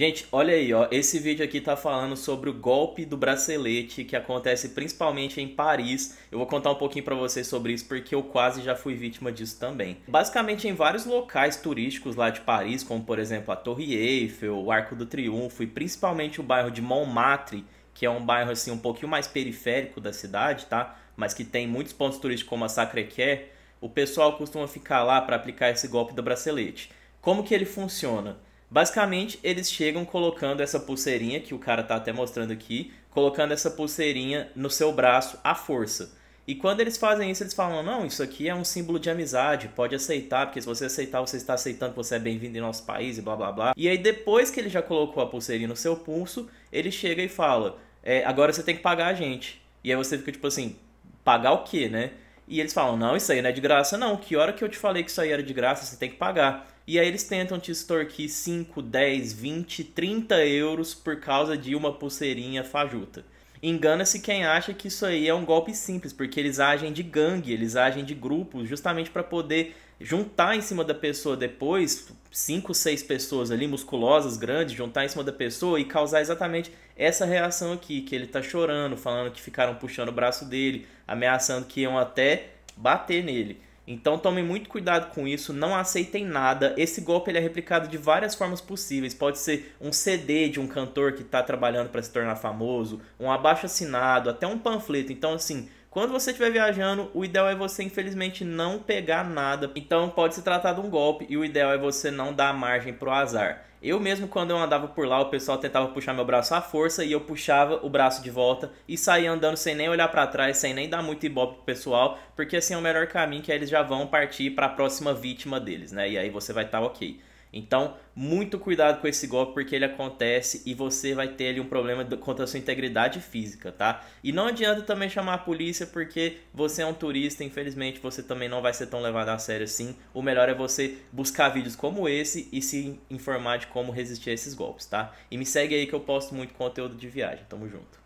Gente, olha aí, ó. Esse vídeo aqui tá falando sobre o golpe do bracelete que acontece principalmente em Paris. Eu vou contar um pouquinho para vocês sobre isso porque eu quase já fui vítima disso também. Basicamente em vários locais turísticos lá de Paris, como por exemplo a Torre Eiffel, o Arco do Triunfo e principalmente o bairro de Montmartre, que é um bairro assim um pouquinho mais periférico da cidade, tá? Mas que tem muitos pontos turísticos como a Sacré-Cœur. O pessoal costuma ficar lá para aplicar esse golpe do bracelete. Como que ele funciona? Basicamente, eles chegam colocando essa pulseirinha, que o cara tá até mostrando aqui, colocando essa pulseirinha no seu braço à força. E quando eles fazem isso, eles falam: não, isso aqui é um símbolo de amizade, pode aceitar, porque se você aceitar, você está aceitando que você é bem-vindo em nosso país e blá blá blá. E aí, depois que ele já colocou a pulseirinha no seu pulso, ele chega e fala: é, agora você tem que pagar a gente. E aí você fica tipo assim: pagar o quê, né? E eles falam: não, isso aí não é de graça, não. Que hora que eu te falei que isso aí era de graça, você tem que pagar. E aí eles tentam te extorquir 5, 10, 20, 30 euros por causa de uma pulseirinha fajuta. Engana-se quem acha que isso aí é um golpe simples, porque eles agem de gangue, eles agem de grupos, justamente para poder juntar em cima da pessoa depois, cinco, seis pessoas ali musculosas, grandes, juntar em cima da pessoa e causar exatamente essa reação aqui, que ele tá chorando, falando que ficaram puxando o braço dele, ameaçando que iam até bater nele. Então tomem muito cuidado com isso, não aceitem nada. Esse golpe ele é replicado de várias formas possíveis. Pode ser um CD de um cantor que está trabalhando para se tornar famoso, um abaixo assinado, até um panfleto. Então assim, quando você estiver viajando, o ideal é você, infelizmente, não pegar nada. Então pode se tratar de um golpe e o ideal é você não dar margem pro azar. Eu mesmo, quando eu andava por lá, o pessoal tentava puxar meu braço à força e eu puxava o braço de volta e saía andando sem nem olhar para trás, sem nem dar muito ibope pro pessoal, porque assim é o melhor caminho que eles já vão partir para a próxima vítima deles, né? E aí você vai estar tá ok. Então, muito cuidado com esse golpe porque ele acontece e você vai ter ali um problema contra a sua integridade física, tá? E não adianta também chamar a polícia porque você é um turista, infelizmente você também não vai ser tão levado a sério assim. O melhor é você buscar vídeos como esse e se informar de como resistir a esses golpes, tá? E me segue aí que eu posto muito conteúdo de viagem. Tamo junto.